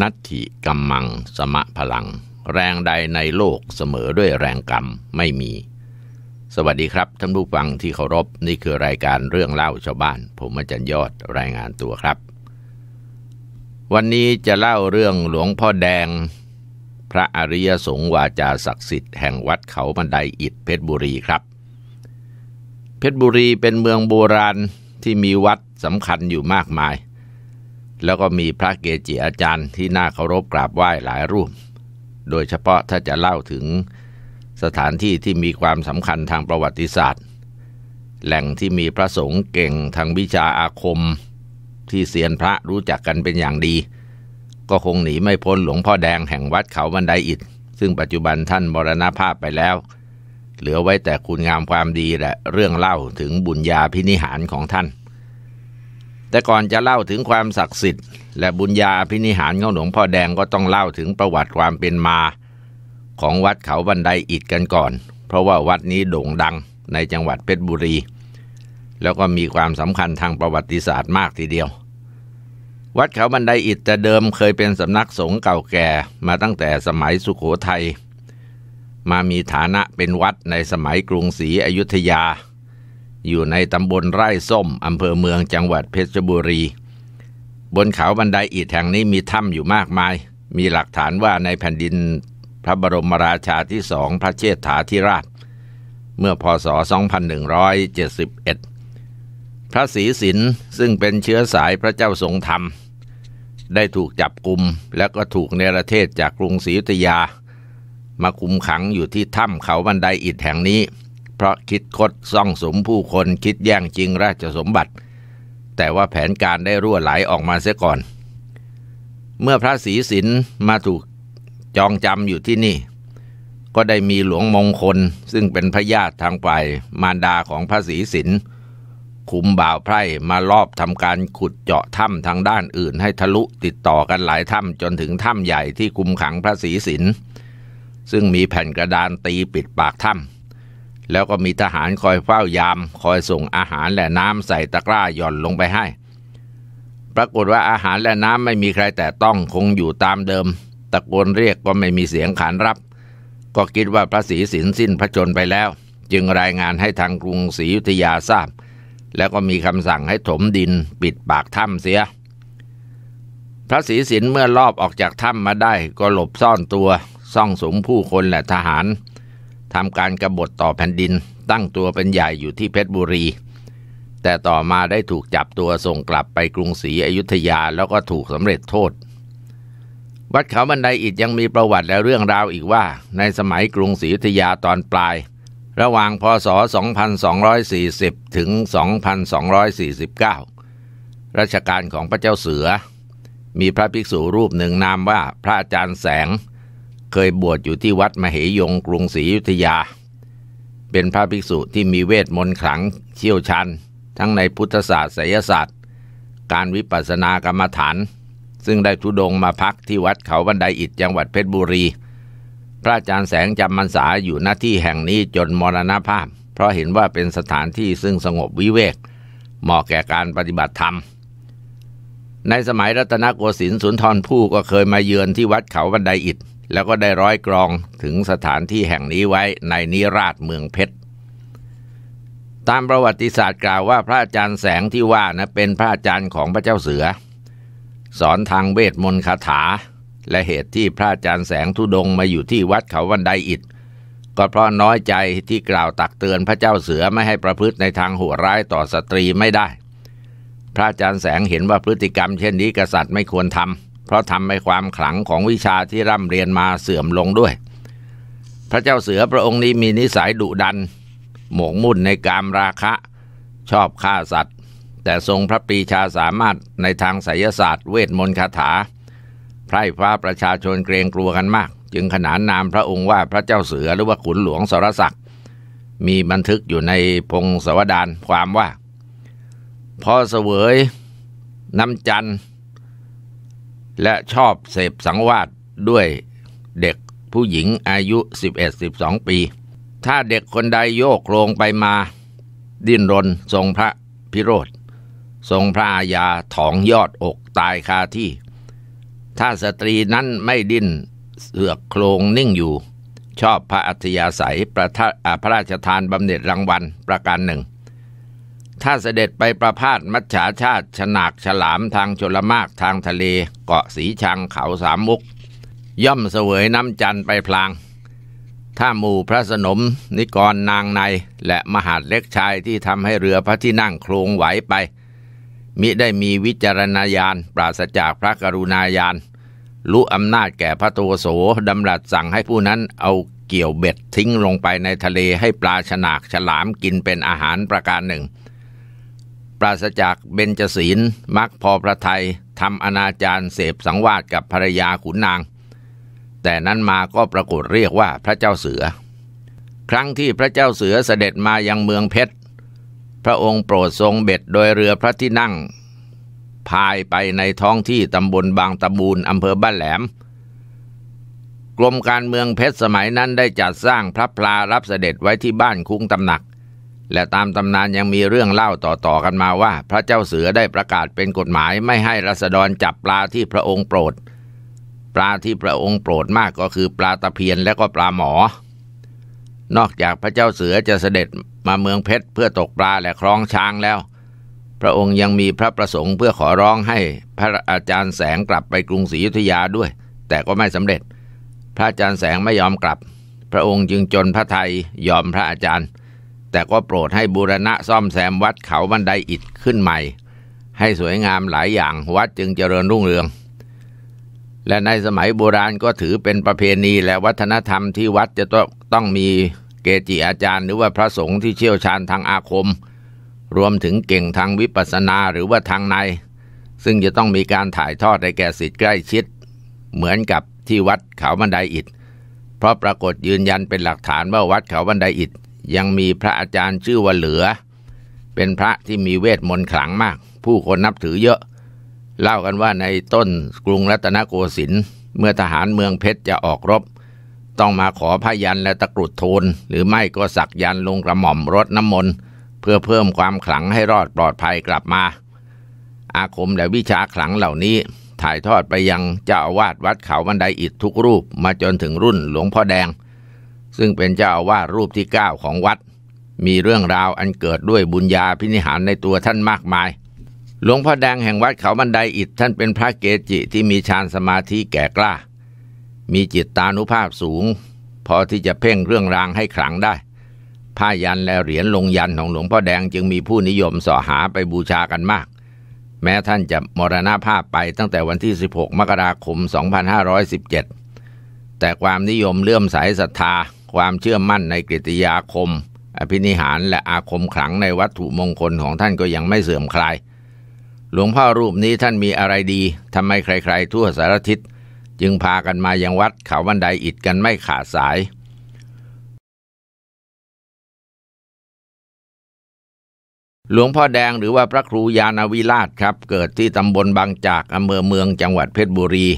นัตถิกัมมังสมะพลัง แรงใดในโลกเสมอด้วยแรงกรรมไม่มี สวัสดีครับท่านผู้ฟังที่เคารพนี่คือรายการเรื่องเล่าชาวบ้านผมอาจารย์ยอดรายงานตัวครับ วันนี้จะเล่าเรื่องหลวงพ่อแดงพระอริยสงฆ์วาจาศักดิ์สิทธิ์แห่งวัดเขาบันไดอิฐเพชรบุรีครับ เพชรบุรีเป็นเมืองโบราณที่มีวัดสำคัญอยู่มากมายแล้วก็มีพระเกจิอาจารย์ที่น่าเคารพกราบไหว้หลายรูป โดยเฉพาะถ้าจะเล่าถึงสถานที่ที่มีความสำคัญทางประวัติศาสตร์ แหล่งที่มีพระสงฆ์เก่งทางวิชาอาคมที่เซียนพระรู้จักกันเป็นอย่างดี ก็คงหนีไม่พ้นหลวงพ่อแดงแห่งวัดเขาบันไดอิฐซึ่งปัจจุบันท่านมรณภาพไปแล้ว เหลือไว้แต่คุณงามความดีและเรื่องเล่าถึงบุญญาพินิหารของท่านแต่ก่อนจะเล่าถึงความศักดิ์สิทธิ์ และบุญญาพินิหารของหลวงพ่อแดงก็ต้องเล่าถึงประวัติความเป็นมา ของวัดเขาบันไดอิดกันก่อน เพราะว่าวัดนี้โด่งดังในจังหวัดเพชรบุรี แล้วก็มีความสำคัญทางประวัติศาสตร์มากทีเดียว วัดเขาบันไดอิดแต่เดิมเคยเป็นสำนักสงฆ์เก่าแก่มาตั้งแต่สมัยสุขโขทัยมามีฐานะเป็นวัดในสมัยกรุงศรีอยุธยาอยู่ในตำบลไร่ส้ม อำเภอเมืองจังหวัดเพชรบุรี บนเขาบันไดอิกแห่งนี้มีถ้ำอยู่มากมาย มีหลักฐานว่าในแผ่นดินพระบรมราชาที่สองพระเชษฐาธิราช เมื่อพศ2171 พระศรีสินซึ่งเป็นเชื้อสายพระเจ้าทรงธรรม ได้ถูกจับกลุมและก็ถูกเนรเทศจากกรุงศรีอยุธยา มาคุมขังอยู่ที่ถ้ำเขาบันไดอิฐแห่งนี้เพราะคิดคดซ่องสมผู้คนคิดแย่งจริงราชสมบัติ แต่ว่าแผนการได้รั่วไหลออกมาเสียก่อน เมื่อพระศรีสินมาถูกจองจำอยู่ที่นี่ ก็ได้มีหลวงมงคลซึ่งเป็นพญาติทางไปมารดาของพระศรีสินคุมบ่าวไพร่มารอบทำการขุดเจาะถ้ำทางด้านอื่นให้ทะลุติดต่อกันหลายถ้ำจนถึงถ้ำใหญ่ที่คุมขังพระศรีสินซึ่งมีแผ่นกระดานตีปิดปากถ้ำแล้วก็มีทหารคอยเฝ้ายาม คอยส่งอาหารและน้ำใส่ตะกร้าหย่อนลงไปให้ ปรากฏว่าอาหารและน้ำไม่มีใครแต่ต้องคงอยู่ตามเดิม ตะโกนเรียกก็ไม่มีเสียงขานรับ ก็คิดว่าพระศรีสินสิ้นพระชนไปแล้ว จึงรายงานให้ทางกรุงศรีอยุธยาทราบ แล้วก็มีคำสั่งให้ถมดิน ปิดปากถ้ำเสีย พระศรีสินเมื่อลอบออกจากถ้ำมาได้ ก็หลบซ่อนตัว ซ่องสมผู้คนและทหารทำการกรบฏต่อแผ่นดินตั้งตัวเป็นใหญ่อยู่ที่เพชรบุรี แต่ต่อมาได้ถูกจับตัวส่งกลับไปกรุงศรีอยุธยาแล้วก็ถูกสำเร็จโทษ วัดเขาบันไดอิฐยังมีประวัติและเรื่องราวอีกว่า ในสมัยกรุงศรีอยุธยาตอนปลาย ระหว่างพศ 2240 ถึง 2249 รัชกาลของพระเจ้าเสือ มีพระภิกษุรูปหนึ่งนามว่าพระอาจารย์แสงเคยบวชอยู่ที่วัดมเหยงกรุงศรีอยุธยา เป็นพระภิกษุที่มีเวทมนต์ขลังเชี่ยวชาญทั้งในพุทธศาสตร์ไสยศาสตร์ การวิปัสสนากรรมฐาน ซึ่งได้ทุดงมาพักที่วัดเขาบันไดอิฐจังหวัดเพชรบุรี พระอาจารย์แสงจำมันสาอยู่หน้าที่แห่งนี้จนมรณภาพ เพราะเห็นว่าเป็นสถานที่ซึ่งสงบวิเวก เหมาะแก่การปฏิบัติธรรม ในสมัยรัตนโกสินทร์สุนทรภู่ก็เคยมาเยือนที่วัดเขาบันไดอิฐแล้วก็ได้ร้อยกรองถึงสถานที่แห่งนี้ไว้ในนิราชเมืองเพชร ตามประวัติศาสตร์กล่าวว่าพระอาจารย์แสงที่ว่านะเป็นพระอาจารย์ของพระเจ้าเสือ สอนทางเวทมนต์คาถา และเหตุที่พระอาจารย์แสงทุดงมาอยู่ที่วัดเขาวันไดอิดก็เพราะน้อยใจที่กล่าวตักเตือนพระเจ้าเสือไม่ให้ประพฤติในทางโหวร้ายต่อสตรีไม่ได้ พระอาจารย์แสงเห็นว่าพฤติกรรม เช่นนี้ กษัตริย์ไม่ควรทำเพราะทำให้ความขลังของวิชาที่ร่ำเรียนมาเสื่อมลงด้วย พระเจ้าเสือพระองค์นี้มีนิสัยดุดัน หมกมุ่นในการราคะชอบฆ่าสัตว์ แต่ทรงพระปรีชาสามารถในทางไสยศาสตร์ เวทมนต์คาถาไพร่ฟ้าประชาชนเกรงกลัวกันมาก จึงขนานนามพระองค์ว่าพระเจ้าเสือหรือว่าขุนหลวงสรศักดิ์มีบันทึกอยู่ในพงศวดานความว่า พอเสวยน้ำจันทร์และชอบเสพสังวาสด้วยเด็กผู้หญิงอายุ 11-12 ปี ถ้าเด็กคนใดโยกโลงไปมาดิ้นรนทรงพระพิโรธ ทรงพระอาญาถองยอดอกตายคาที่ ถ้าสตรีนั้นไม่ดิ้นเสือกโครงนิ่งอยู่ ชอบพระอัธยาศัยประพระราชทานบำเหน็จรางวัลประการหนึ่งถ้าเสด็จไปประพาสมัชฉาชาติฉนากฉลามทางชลมากทางทะเลเกาะสีชังเขาสามมุก ย่อมเสวยน้ำจันไปพลาง ถ้าหมู่พระสนมนิกรนางในและมหาดเล็กชายที่ทำให้เรือพระที่นั่งโครงไหวไป มิได้มีวิจารณญาณปราศจากพระกรุณาญาณรู้อำนาจแก่พระโตโสดำรัสสั่งให้ผู้นั้นเอาเกี่ยวเบ็ดทิ้งลงไปในทะเลให้ปลาฉนากฉลามกินเป็นอาหารประการหนึ่งปราศจากเบญจศีลมักพอพระไทยทำอนาจารเสพสังวาสกับภรรยาขุนนาง แต่นั้นมาก็ปรากฏเรียกว่าพระเจ้าเสือ ครั้งที่พระเจ้าเสือเสด็จมายังเมืองเพชรพระองค์โปรดทรงเบ็ดโดยเรือพระที่นั่งพายไปในท้องที่ตำบลบางตะบูนอำเภอบ้านแหลมกรมการเมืองเพชรสมัยนั้นได้จัดสร้างพระพลารับเสด็จไว้ที่บ้านคุ้งตำหนักและตามตำนานยังมีเรื่องเล่าต่อๆกันมาว่า พระเจ้าเสือได้ประกาศเป็นกฎหมายไม่ให้รัษฎรจับปลาที่พระองค์โปรด ปลาที่พระองค์โปรดมากก็คือปลาตะเพียนและก็ปลาหมอ นอกจากพระเจ้าเสือจะเสด็จมาเมืองเพชรเพื่อตกปลาและคล้องช้างแล้ว พระองค์ยังมีพระประสงค์เพื่อขอร้องให้ พระอาจารย์แสงกลับไปกรุงศรีอยุธยาด้วย แต่ก็ไม่สำเร็จ พระอาจารย์แสงไม่ยอมกลับ พระองค์จึงจนพระไทยยอมพระอาจารย์แต่ก็โปรดให้บูรณะซ่อมแซมวัดเขาบันไดอิฐขึ้นใหม่ ให้สวยงามหลายอย่างวัดจึงเจริญรุ่งเรือง และในสมัยโบราณก็ถือเป็นประเพณีและวัฒนธรรมที่วัดจะต้องต้องมีเกจิอาจารย์หรือว่าพระสงฆ์ที่เชี่ยวชาญทางอาคม รวมถึงเก่งทางวิปัสสนาหรือว่าทางในซึ่งจะต้องมีการถ่ายทอดให้แก่สิทธิ์ใกล้ชิด เหมือนกับที่วัดเขาบันไดอิฐเพราะปรากฏยืนยันเป็นหลักฐานว่าวัดเขาบันไดอิฐยังมีพระอาจารย์ชื่อว่าเหลือ เป็นพระที่มีเวทมนต์ขลังมาก ผู้คนนับถือเยอะ เล่ากันว่าในต้นกรุงรัตนโกสินทร์เมื่อทหารเมืองเพชรจะออกรบ ต้องมาขอพยันและตะกรุดโทน หรือไม่ก็สักยันลงกระหม่อมรดน้ำมนต์เพื่อเพิ่มความขลังให้รอดปลอดภัยกลับมา อาคมและวิชาขลังเหล่านี้ถ่ายทอดไปยังเจ้าอาวาสวัดเขาบันไดอิฐทุกรูปมาจนถึงรุ่นหลวงพ่อแดงซึ่งเป็นเจ้าอาวาสรูปที่เก้าของวัด มีเรื่องราวอันเกิดด้วยบุญญาพินิหารในตัวท่านมากมาย หลวงพ่อแดงแห่งวัดเขาบันไดอิฐท่านเป็นพระเกจิที่มีฌานสมาธิแก่กล้ามีจิตตานุภาพสูงพอที่จะเพ่งเรื่องรางให้ขลังได้ผ้ายันและเหรียญลงยันของหลวงพ่อแดงจึงมีผู้นิยมส่อหาไปบูชากันมาก แม้ท่านจะมรณาภาพไปตั้งแต่วันที่ 16 มกราคม 2517 แต่ความนิยมเลื่อมใสศรัทธาความเชื่อมั่นในกริยาคม อภินิหารและอาคมขลังในวัตถุมงคลของท่านก็ยังไม่เสื่อมคลาย หลวงพ่อรูปนี้ท่านมีอะไรดีทำไมใครๆทั่วสารทิศจึงพากันมายังวัดเขาบันไดอิดกันไม่ขาดสาย หลวงพ่อแดงหรือว่าพระครูยานวิราชครับเกิดที่ตำบลบางจากอำเภอเมืองจังหวัดเพชรบุรี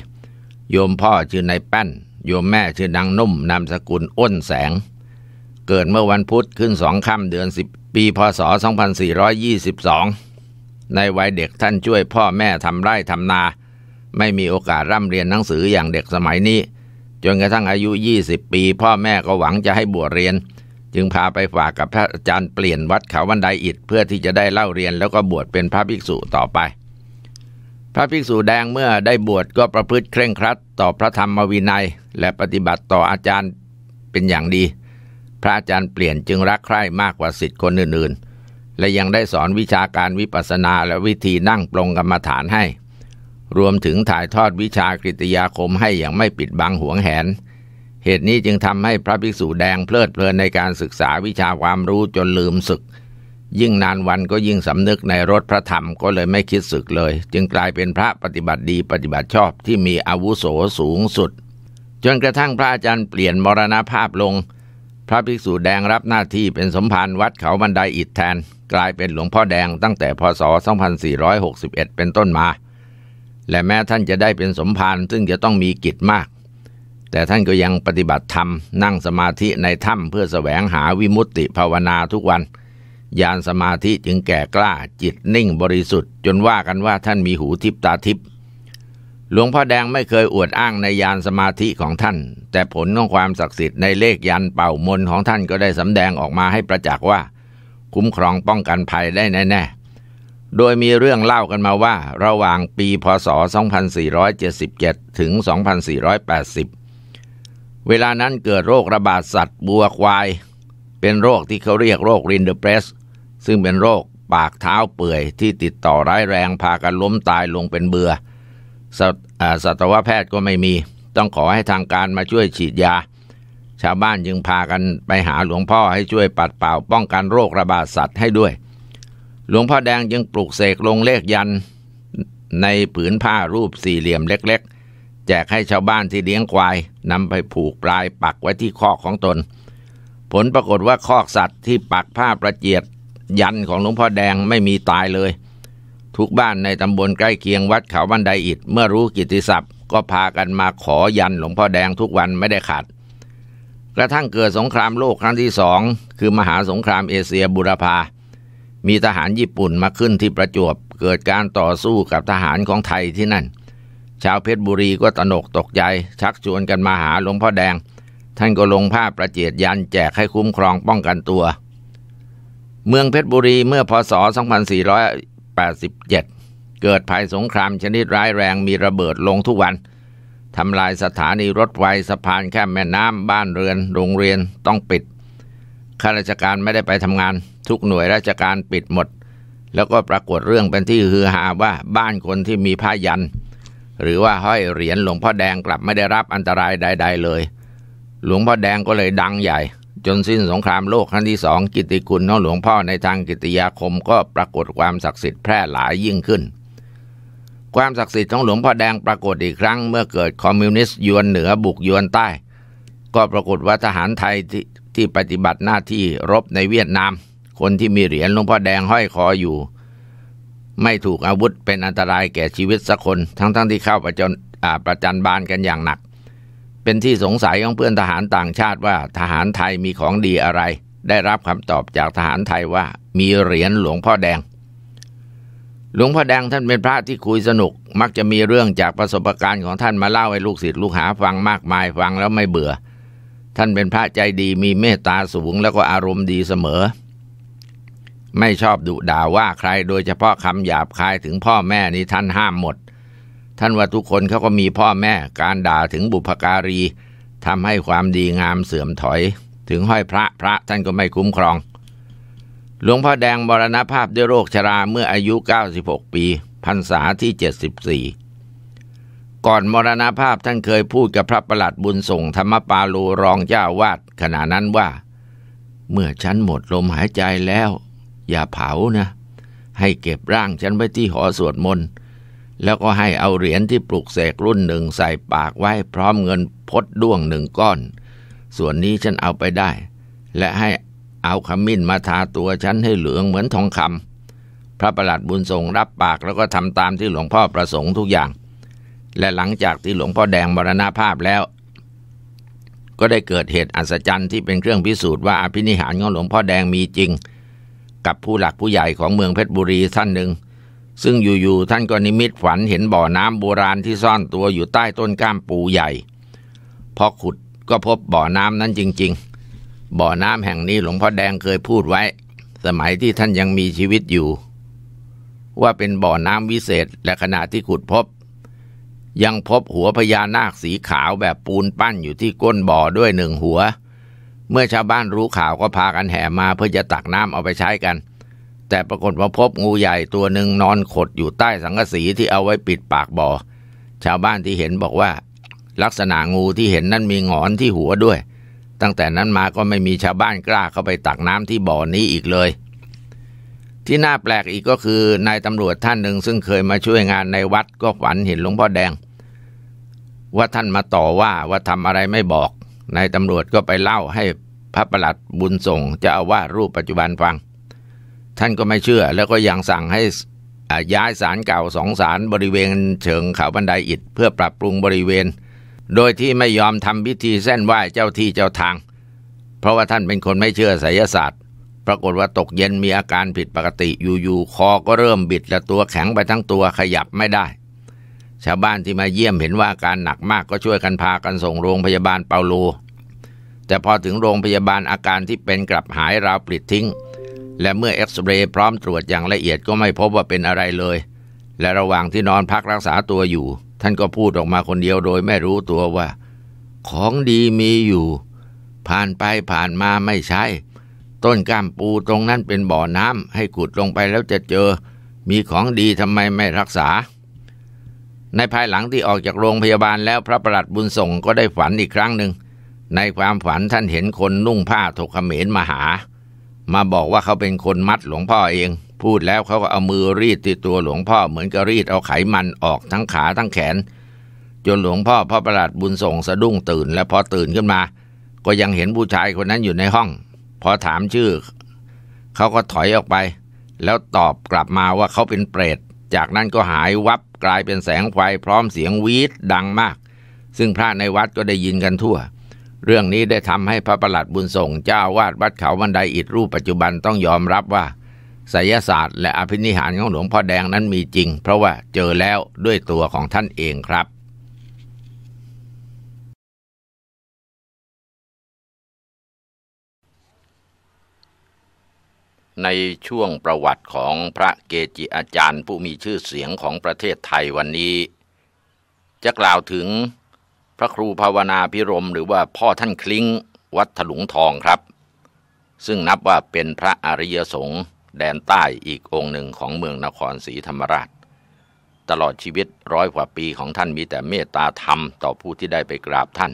โยมพ่อชื่อนายแป้นโยมแม่ชื่อนางนุ่มนามสกุลอ้นแสง เกิดเมื่อวันพุธขึ้นสองค่ำเดือนสิบปีพศ 2422 ในวัยเด็กท่านช่วยพ่อแม่ทำไร่ทำนา ไม่มีโอกาสร่ำเรียนหนังสืออย่างเด็กสมัยนี้ จนกระทั่งอายุ 20 ปีพ่อแม่ก็หวังจะให้บวชเรียน จึงพาไปฝากกับพระอาจารย์เปลี่ยนวัดเขาวันไดอิดเพื่อที่จะได้เล่าเรียนแล้วก็บวชเป็นพระภิกษุต่อไปพระภิกษุแดงเมื่อได้บวชก็ประพฤติเคร่งครัดต่อพระธรรมวินัยและปฏิบัติต่ออาจารย์เป็นอย่างดี พระอาจารย์เปลี่ยนจึงรักใคร่มากกว่าสิทธิ์คนอื่นๆ และยังได้สอนวิชาการวิปัสสนาและวิธีนั่งปรงกรรมฐานให้ รวมถึงถ่ายทอดวิชากริยาคมให้อย่างไม่ปิดบังหวงแหน เหตุนี้จึงทำให้พระภิกษุแดงเพลิดเพลินในการศึกษาวิชาความรู้จนลืมศึกยิ่งนานวันก็ยิ่งสำนึกในรถพระธรรมก็เลยไม่คิดสึกเลย จึงกลายเป็นพระปฏิบัติดีปฏิบัติชอบที่มีอาวุโสสูงสุด จนกระทั่งพระอาจารย์เปลี่ยนมรณภาพลง พระภิกษุแดงรับหน้าที่เป็นสมภารวัดเขาบันไดอิฐแทน กลายเป็นหลวงพ่อแดงตั้งแต่พศ2461 เป็นต้นมา และแม้ท่านจะได้เป็นสมภารซึ่งจะต้องมีกิจมาก แต่ท่านก็ยังปฏิบัติธรรมนั่งสมาธิในถ้ำเพื่อแสวงหาวิมุตติภาวนาทุกวันญาณสมาธิจึงแก่กล้าจิตนิ่งบริสุทธิ์จนว่ากันว่าท่านมีหูทิพตาทิพหลวงพ่อแดงไม่เคยอวดอ้างในยานสมาธิของท่าน แต่ผลของความศักดิ์สิทธิ์ในเลขยันเป่ามนของท่านก็ได้สำแดงออกมาให้ประจักษ์ว่า คุ้มครองป้องกันภัยได้แน่ๆโดยมีเรื่องเล่ากันมาว่า ระหว่างปีพศ 2477 ถึง2480 เวลานั้นเกิดโรคระบาดสัตว์ บัวควายเป็นโรคที่เขาเรียกโรครินเดอร์เพรสซึ่งเป็นโรคปากเท้าเปื่อยที่ติดต่อร้ายแรงพากันล้มตายลงเป็นเบื่อสสัตวแพทย์ก็ไม่มี ต้องขอให้ทางการมาช่วยฉีดยา ชาวบ้านจึงพากันไปหาหลวงพ่อให้ช่วยปัดเป่าป้องกันโรคระบาดสัตว์ให้ด้วย หลวงพ่อแดงจึงปลูกเสกลงเลข ยัน ในผืนผ้ารูปสี่เหลี่ยมเล็กๆ แจกให้ชาวบ้านที่เลี้ยงควายนำไปผูกปลายปักไว้ที่คอกของตน ผลปรากฏว่าคอกสัตว์ที่ปักผ้าประเจียดยันของหลวงพ่อแดงไม่มีตายเลยทุกบ้านในตำบลใกล้เคียงวัดเขาบันไดอิดเมื่อรู้กิติศัพท์ก็พากันมาขอยันหลวงพ่อแดงทุกวันไม่ได้ขาดกระทั่งเกิดสงครามโลกครั้งที่สองคือมหาสงครามเอเชียบุรพา มีทหารญี่ปุ่นมาขึ้นที่ประจวบเกิดการต่อสู้กับทหารของไทยที่นั่น ชาวเพชรบุรีก็ตนกตกใจ ชักชวนกันมาหาหลวงพ่อแดงท่านก็ลงภาพประเจดยันแจกให้คุ้มครองป้องกันตัวเมืองเพชรบุรีเมื่อพศ 2487 เกิดภัยสงครามชนิดร้ายแรงมีระเบิดลงทุกวันทำลายสถานีรถไฟสะพานแค่แม่น้ำบ้านเรือนโรงเรียนต้องปิดข้าราชการไม่ได้ไปทำงานทุกหน่วยราชการปิดหมด แล้วก็ปรากฏเรื่องเป็นที่ฮือฮาว่าบ้านคนที่มีผ้ายันหรือว่าห้อยเหรียญหลวงพ่อแดงกลับไม่ได้รับอันตรายใดๆเลย หลวงพ่อแดงก็เลยดังใหญ่จนสิ้นสงครามโลกครั้งที่สองกิติคุณ้องหลวงพ่อในทางกิติยาคมก็ปรากฏความศักดิ์สิทธิ์แพร่หลายยิ่งขึ้น ความศักดิ์สิทธิ์ของหลวงพ่อแดงปรากฏอีกครั้งเมื่อเกิดคอมมิวนิสต์ยวนเหนือบุกยวนใต้ ก็ปรากฏว่าทหารไทยทที่ปฏิบัติหน้าที่รบในเวียดนาม คนที่มีเหรียญหลวงพ่อแดงห้อยคออยู่ ไม่ถูกอาวุธเป็นอันตรายแก่ชีวิตสักคนทั้งๆทที่เข้าประจนประจันบานกันอย่างหนักเป็นที่สงสัยของเพื่อนทหารต่างชาติว่า ทหารไทยมีของดีอะไร ได้รับคำตอบจากทหารไทยว่า มีเหรียญหลวงพ่อแดง หลวงพ่อแดงท่านเป็นพระที่คุยสนุกมักจะมีเรื่องจากประสบการณ์ของท่านมาเล่าให้ลูกศิษย์ลูกหาฟังมากมายฟังแล้วไม่เบื่อ ท่านเป็นพระใจดีมีเมตตาสูงแล้วก็อารมณ์ดีเสมอ ไม่ชอบดุด่าว่าใคร โดยเฉพาะคำหยาบคายถึงพ่อแม่นี้ท่านห้ามหมดเท่านว่าทุกคนเขาก็มีพ่อแม่การด่าถึงบุพการีทำให้ความดีงามเสื่อมถอย ถึงห้อยพระพระท่านก็ไม่คุ้มครอง หลวงพ่อแดงบรณภาพด้วยโรคชราเมื่ออายุ 96 ปีพรรษาที่ 74 ก่อนมรณภาพท่านเคยพูดกับพระประหลัดบุญส่งธรรมปาลูรองเจ้าวาดขณะนั้นว่า เมื่อฉันหมดลมหายใจแล้ว อย่าเผานะ ให้เก็บร่างฉันไว้ที่หอสวดมนต์แล้วก็ให้เอาเหรียญที่ปลูกเสกรุ่นหนึ่งใส่ปากไว้พร้อมเงินพดด้วงหนึ่งก้อน ส่วนนี้ฉันเอาไปได้และให้เอาขมิ้นมาทาตัวฉันให้เหลืองเหมือนทองคำพระประหลัดบุญทรงรับปากแล้วก็ทำตามที่หลวงพ่อประสงค์ทุกอย่าง และหลังจากที่หลวงพ่อแดงบรณาภาพแล้ว ก็ได้เกิดเหตุอัศจรรย์ที่เป็นเครื่องพิสูจน์ว่าอภินิหารของหลวงพ่อแดงมีจริง กับผู้หลักผู้ใหญ่ของเมืองเพชรบุรีท่านหนึ่งซึ่งอยู่ๆท่านก็นิมิตฝันเห็นบ่อน้ำโบราณที่ซ่อนตัวอยู่ใต้ต้นก้ามปูใหญ่ พอขุดก็พบบ่อน้ำนั้นจริงๆ บ่อน้ำแห่งนี้หลวงพ่อแดงเคยพูดไว้ สมัยที่ท่านยังมีชีวิตอยู่ ว่าเป็นบ่อน้ำวิเศษและขณะที่ขุดพบ ยังพบหัวพญานาคสีขาวแบบปูนปั้นอยู่ที่ก้นบ่อด้วยหนึ่งหัว เมื่อชาวบ้านรู้ข่าวก็พากันแห่มาเพื่อจะตักน้ำเอาไปใช้กันแต่ปรากฏว่าพบงูใหญ่ตัวหนึ่งนอนขดอยู่ใต้สังกะสีที่เอาไว้ปิดปากบ่อชาวบ้านที่เห็นบอกว่าลักษณะงูที่เห็นนั้นมีงอนที่หัวด้วย ตั้งแต่นั้นมาก็ไม่มีชาวบ้านกล้าเข้าไปตักน้ำที่บ่อนี้อีกเลย ที่น่าแปลกอีกก็คือนายตำรวจท่านหนึ่งซึ่งเคยมาช่วยงานในวัดก็ฝันเห็นหลวงพ่อแดงว่าท่านมาต่อว่าว่าทำอะไรไม่บอกนายตำรวจก็ไปเล่าให้พระประหลัดบุญส่งจ้าอาว่ารูปปัจจุบันฟังท่านก็ไม่เชื่อแล้วก็ยังสั่งให้ย้ายศาลเก่าสองศาลบริเวณเชิงเขาบันไดอิฐเพื่อปรับปรุงบริเวณ โดยที่ไม่ยอมทำพิธีเส้นไหว้เจ้าที่เจ้าทาง เพราะว่าท่านเป็นคนไม่เชื่อไสยศาสตร์ ปรากฏว่าตกเย็นมีอาการผิดปกติอยู่ๆคอก็เริ่มบิด และตัวแข็งไปทั้งตัวขยับไม่ได้ ชาวบ้านที่มาเยี่ยมเห็นว่าอาการหนักมากก็ช่วยกันพากันส่งโรงพยาบาลเปาโลแต่พอถึงโรงพยาบาลอาการที่เป็นกลับหายราวปลิดทิ้งและเมื่อเอ็กซเรย์พร้อมตรวจอย่างละเอียดก็ไม่พบว่าเป็นอะไรเลย และระหว่างที่นอนพักรักษาตัวอยู่ ท่านก็พูดออกมาคนเดียวโดยไม่รู้ตัวว่า ของดีมีอยู่ ผ่านไปผ่านมาไม่ใช่ ต้นก้ามปูตรงนั้นเป็นบ่อน้ำให้ขุดลงไปแล้วจะเจอ มีของดีทำไมไม่รักษา ในภายหลังที่ออกจากโรงพยาบาลแล้วพระประหลัดบุญส่งก็ได้ฝันอีกครั้งหนึ่งในความฝันท่านเห็นคนนุ่งผ้าถกเขมรมาหามาบอกว่าเขาเป็นคนมัดหลวงพ่อเอง พูดแล้วเขาก็เอามือรีดติดตัวหลวงพ่อเหมือนกับรีดเอาไขมันออกทั้งขาทั้งแขน จนหลวงพ่อ พระประหลัดบุญส่งสะดุ้งตื่นและพอตื่นขึ้นมาก็ยังเห็นผู้ชายคนนั้นอยู่ในห้อง พอถามชื่อเขาก็ถอยออกไป แล้วตอบกลับมาว่าเขาเป็นเปรตจากนั้นก็หายวับกลายเป็นแสงไฟพร้อมเสียงวีดดังมาก ซึ่งพระในวัดก็ได้ยินกันทั่วเรื่องนี้ได้ทำให้พระประหลัดบุญส่งเจ้าวาดวัดเขาบันไดอิฐรูปปัจจุบันต้องยอมรับว่าศสยศาสตร์และอภินิหารของหลวงพ่อแดงนั้นมีจริงเพราะว่าเจอแล้วด้วยตัวของท่านเองครับ ในช่วงประวัติของพระเกจิอาจารย์ผู้มีชื่อเสียงของประเทศไทยวันนี้จะกล่าวถึงพระครูภาวนาพิรมหรือว่าพ่อท่านคลิ้ง วัดถลุงทองครับ ซึ่งนับว่าเป็นพระอริยสงฆ์แดนใต้อีกองค์หนึ่งของเมืองนครศรีธรรมราชตลอดชีวิตร้อยกว่าปีของท่านมีแต่เมตตาธรรมต่อผู้ที่ได้ไปกราบท่าน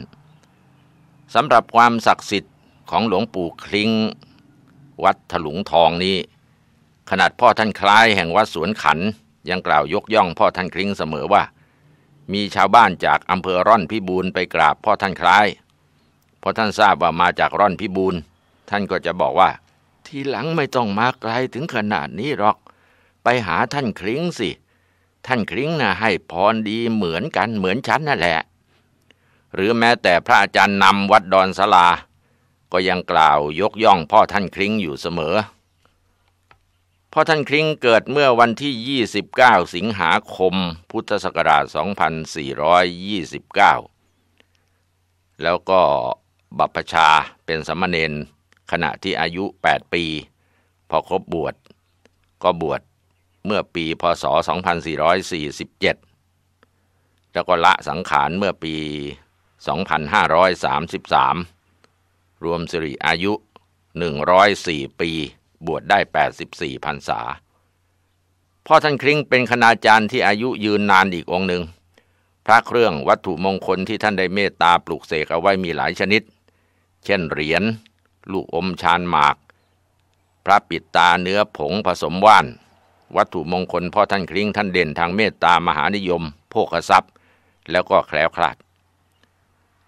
สำหรับความศักดิ์สิทธิ์ของหลวงปู่คลิ้ง วัดถลุงทองนี้ ขนาดพ่อท่านคล้ายแห่งวัดสวนขัน ยังกล่าวยกย่องพ่อท่านคลิ้งเสมอว่ามีชาวบ้านจากอำเภอร่อนพิบูลไปกราบพ่อท่านคล้าย พอท่านทราบว่ามาจากร่อนพิบูลท่านก็จะบอกว่า ทีหลังไม่ต้องมาไกลถึงขนาดนี้หรอก ไปหาท่านคลิ้งสิ ท่านคลิ้งนะ่ะให้พรดีเหมือนกันเหมือนฉันนั่นแหละ หรือแม้แต่พระอาจารย์นำวัดดอนสลา ก็ยังกล่าวยกย่องพ่อท่านคลิ้งอยู่เสมอพอท่านคริ้งเกิดเมื่อวันที่ 29 สิงหาคมพุทธศักราช 2429 แล้วก็บัพพชาเป็นสมณเณรขณะที่อายุ 8 ปี พอครบบวช ก็บวชเมื่อปีพศ 2447 แล้วก็ละสังขารเมื่อปี 2533 รวมสิริอายุ 104 ปีบวชได้ 84พรรษาพ่อท่านคริ้งเป็นคณาจารย์ที่อายุยืนนานอีกองหนึ่ง พระเครื่องวัตถุมงคลที่ท่านได้เมตตาปลูกเสกเอาไว้มีหลายชนิด เช่นเหรียญลูกอมชานหมาก พระปิดตาเนื้อผงผสมว่าน วัตถุมงคลพ่อท่านคริ้งท่านเด่นทางเมตตามหานิยม โภคทรัพย์ แล้วก็แคล้วคลาด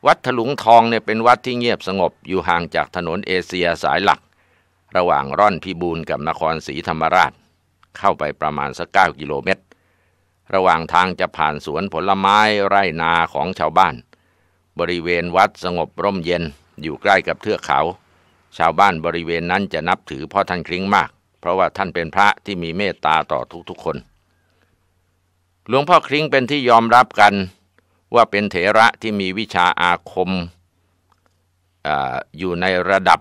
วัดถลุงทองเนี่ยเป็นวัดที่เงียบสงบอยู่ห่างจากถนนเอเชียสายหลักระหว่างร่อนพิบูลกับนครศรีธรรมราช เข้าไปประมาณสักเก้ากิโลเมตร ระหว่างทางจะผ่านสวนผลไม้ไร่นาของชาวบ้าน บริเวณวัดสงบร่มเย็นอยู่ใกล้กับเทือกเขา ชาวบ้านบริเวณนั้นจะนับถือพ่อท่านคลิ้งมาก เพราะว่าท่านเป็นพระที่มีเมตตาต่อทุกๆคน หลวงพ่อคลิ้งเป็นที่ยอมรับกันว่าเป็นเถระที่มีวิชาอาคมออยู่ในระดับ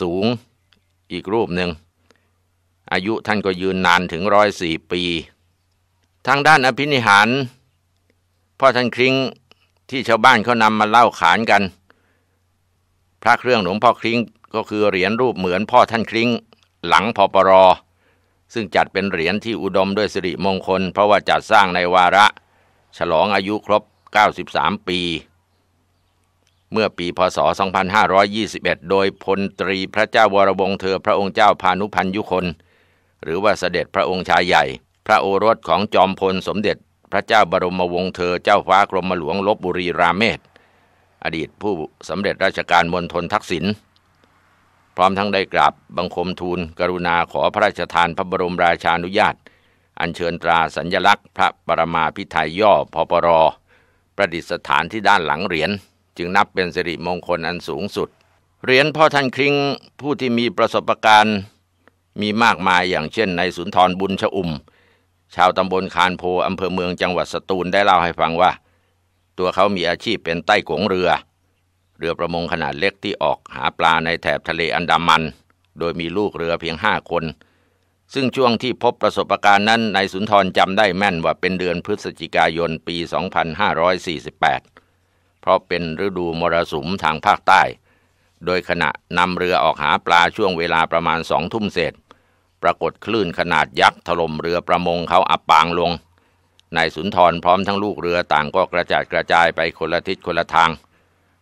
สูงอีกรูปหนึ่ง อายุท่านก็ยืนนานถึงร้อยสี่ปี ทางด้านอภินิหารพ่อท่านคริ้งที่ชาวบ้านเขานำมาเล่าขานกัน พระเครื่องหลวงพ่อคริ้งก็คือเหรียญรูปเหมือนพ่อท่านคริ้ง หลังพปร ซึ่งจัดเป็นเหรียญที่อุดมด้วยสิริมงคลเพราะว่าจัดสร้างในวาระ ฉลองอายุครบ 93 ปีเมื่อปีพศ2521 โดยพลตรีพระเจ้าวรวงเธอพระองค์เจ้าพานุพันยุคนหรือว่าเสด็จพระองค์ชายใหญ่ พระโอรสของจอมพลสมเด็จพระเจ้าบรมวงศ์เธอเจ้าฟ้ากรมหลวงลบบุรีราเมศอดีตผู้สำเร็จราชการมณฑลทักษิณพร้อมทั้งได้กราบบังคมทูลกรุณาขอพระราชทานพระบรมราชานุญาต อัญเชิญตราสัญญลักษณ์ พระปรมาพิไทยย่อพปรประดิษฐานที่ด้านหลังเหรียญจึงนับเป็นสิริมงคลอันสูงสุด เหรียญพ่อท่านคริงผู้ที่มีประสบการณ์มีมากมายอย่างเช่นในสุนทรบุญชอุ่ม ชาวตำบลคานโพอำเภอเมืองจังหวัดสตูลได้เล่าให้ฟังว่า ตัวเขามีอาชีพเป็นใต้กงเรือ เรือประมงขนาดเล็กที่ออกหาปลาในแถบทะเลอันดามัน โดยมีลูกเรือเพียงห้าคน ซึ่งช่วงที่พบประสบการณ์นั้นนายสุนทรจำได้แม่นว่าเป็นเดือนพฤศจิกายนปี 2548เพราะเป็นฤดูมรสุมทางภาคใต้ โดยขณะนำเรือออกหาปลาช่วงเวลาประมาณสองทุ่มเศษปรากฏคลื่นขนาดยักษ์ถล่มเรือประมงเขาอับปางลง นายสุนทรพร้อมทั้งลูกเรือต่างก็กระจัดกระจายไปคนละทิศคนละทาง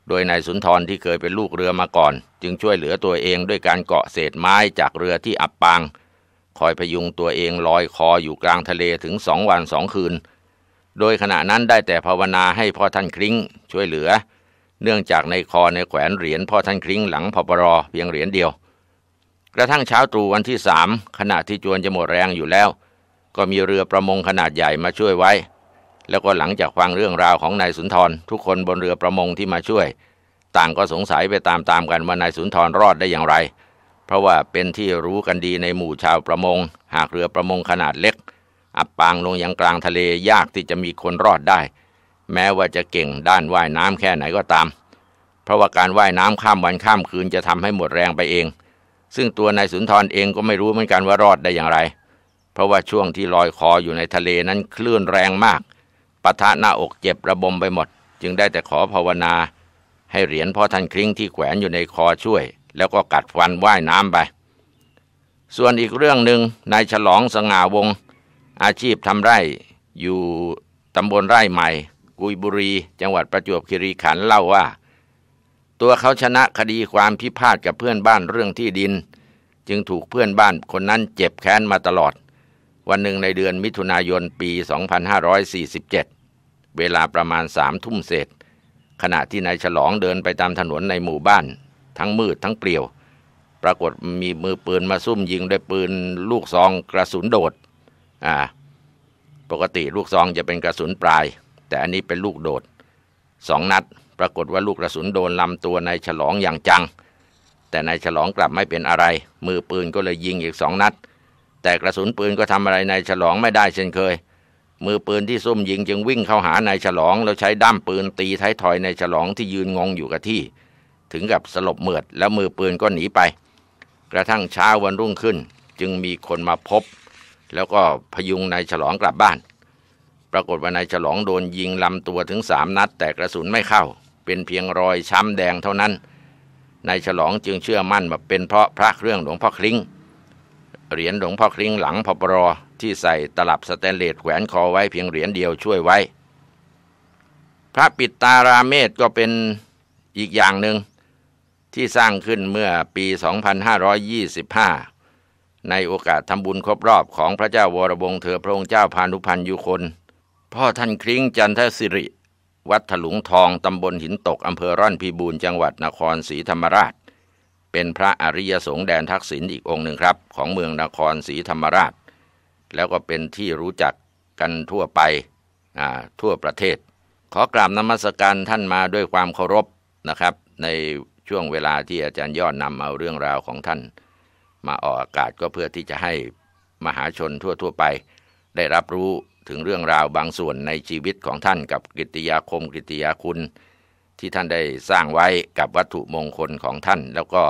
โดยนายสุนทรที่เคยเป็นลูกเรือมาก่อน จึงช่วยเหลือตัวเองด้วยการเกาะเศษไม้จากเรือที่อับปางคอยพยุงตัวเองลอยคออยู่กลางทะเลถึงสองวันสองคืนโดยขณะนั้นได้แต่ภาวนาให้พ่อท่านคลิ้ง ช่วยเหลือ เนื่องจากในคอในแขวนเหรียญพ่อท่านคลิ้งหลังพปรอเพียงเหรียญเดียว กระทั่งเช้าตรู่วันที่สามขณะที่จวนจะหมดแรงอยู่แล้ว ก็มีเรือประมงขนาดใหญ่มาช่วยไว้ แล้วก็หลังจากฟังเรื่องราวของนายสุนทรทุกคนบนเรือประมงที่มาช่วย ต่างก็สงสัยไปตามๆกันว่านายสุนทรรอดได้อย่างไร เพราะว่าเป็นที่รู้กันดีในหมู่ชาวประมงหากเรือประมงขนาดเล็กอับปางลงยังกลางทะเลยากที่จะมีคนรอดได้ แม้ว่าจะเก่งด้านว่ายน้ำแค่ไหนก็ตาม เพราะว่าการว่ายน้ำข้าม วันข้ามคืนจะทำให้หมดแรงไปเอง ซึ่งตัวนายสุนทรเองก็ไม่รู้เหมือนกันว่ารอดได้อย่างไร เพราะว่าช่วงที่ลอยคออยู่ในทะเลนั้นคลื่นแรงมากปะทะหน้าอกเจ็บระบมไปหมด จึงได้แต่ขอภาวนา ให้เหรียญพ่อท่านคลิ้งที่แขวนอยู่ในคอช่วย แล้วก็กัดฟันว่ายน้ำไป ส่วนอีกเรื่องหนึ่งนายฉลองสง่าวงศ์อาชีพทำไร่ อยู่ตำบลไร่ใหม่ กุยบุรี จังหวัดประจวบคีรีขันธ์เล่าว่า ตัวเขาชนะคดีความพิพาทกับเพื่อนบ้านเรื่องที่ดิน จึงถูกเพื่อนบ้านคนนั้นเจ็บแค้นมาตลอด วันหนึ่งในเดือนมิถุนายนปี 2547 เวลาประมาณสามทุ่มเศษ ขณะที่นายฉลองเดินไปตามถนนในหมู่บ้าน ทั้งมืดทั้งเปลี่ยว ปรากฏมีมือปืนมาซุ่มยิงด้วยปืนลูกซองกระสุนโดด่าปกติลูกซองจะเป็นกระสุนปลาย แต่อันนี้เป็นลูกโดด สองนัดปรากฏว่าลูกกระสุนโดนลำตัวนายฉลองอย่างจัง แต่นายฉลองกลับไม่เป็นอะไร มือปืนก็เลยยิงอีกสองนัด แต่กระสุนปืนก็ทำอะไรนายฉลองไม่ได้เช่นเคยมือปืนที่ซุ่มยิงจึงวิ่งเข้าหานายฉลอง แล้วใช้ด้ามปืนตีท้ายถอยนายฉลองที่ยืนงงอยู่กับที่ ถึงกับสลบเหมือดแล้วมือปืนก็หนีไป กระทั่งเช้าวันรุ่งขึ้นจึงมีคนมาพบแล้วก็พยุงนายฉลองกลับบ้าน ปรากฏว่านายฉลองโดนยิง ลำตัวถึงสามนัด แต่กระสุนไม่เข้า เป็นเพียงรอยช้ำแดงเท่านั้นนายฉลองจึงเชื่อมั่นว่าเป็นเพราะพระเครื่องหลวงพ่อคลิ้งเหรียญหลวงพ่อคลิ้งหลังพปร ที่ใส่ตลับสแตนเลสแขวนคอไว้เพียงเหรียญเดียวช่วยไว้ พระปิดตาราเมศก็เป็นอีกอย่างหนึ่งที่สร้างขึ้นเมื่อปี 2525ในโอกาสทำบุญครบรอบของพระเจ้าวรวงเธอพระองค์เจ้าพานุพันธ์ยุคนพ่อท่านคริ้งจันทสิริ วัดถลุงทอง ตำบลหินตก อำเภอร่อนพิบูรณ์จังหวัดนครศรีธรรมราช เป็นพระอริยสงฆ์แดนทักษิณอีกองค์หนึ่งครับ ของเมืองนครศรีธรรมราช แล้วก็เป็นที่รู้จักกันทั่วไป ทั่วประเทศ ขอกราบนมัสการท่านมาด้วยความเคารพนะครับ ในช่วงเวลาที่อาจารย์ยอดนำเอาเรื่องราวของท่านมาออกอากาศก็เพื่อที่จะให้มหาชนทั่วๆ ไป ได้รับรู้ถึงเรื่องราวบางส่วนในชีวิตของท่านกับกิติยาคมกิติยาคุณ ที่ท่านได้สร้างไว้กับวัตถุมงคลของท่าน แล้วก็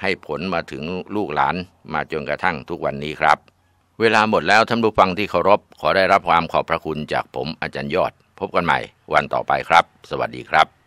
ให้ผลมาถึงลูกหลานมาจนกระทั่งทุกวันนี้ครับ เวลาหมดแล้วท่านผู้ฟังที่เคารพขอได้รับความขอบพระคุณจากผมอาจารย์ยอด พบกันใหม่วันต่อไปครับ สวัสดีครับ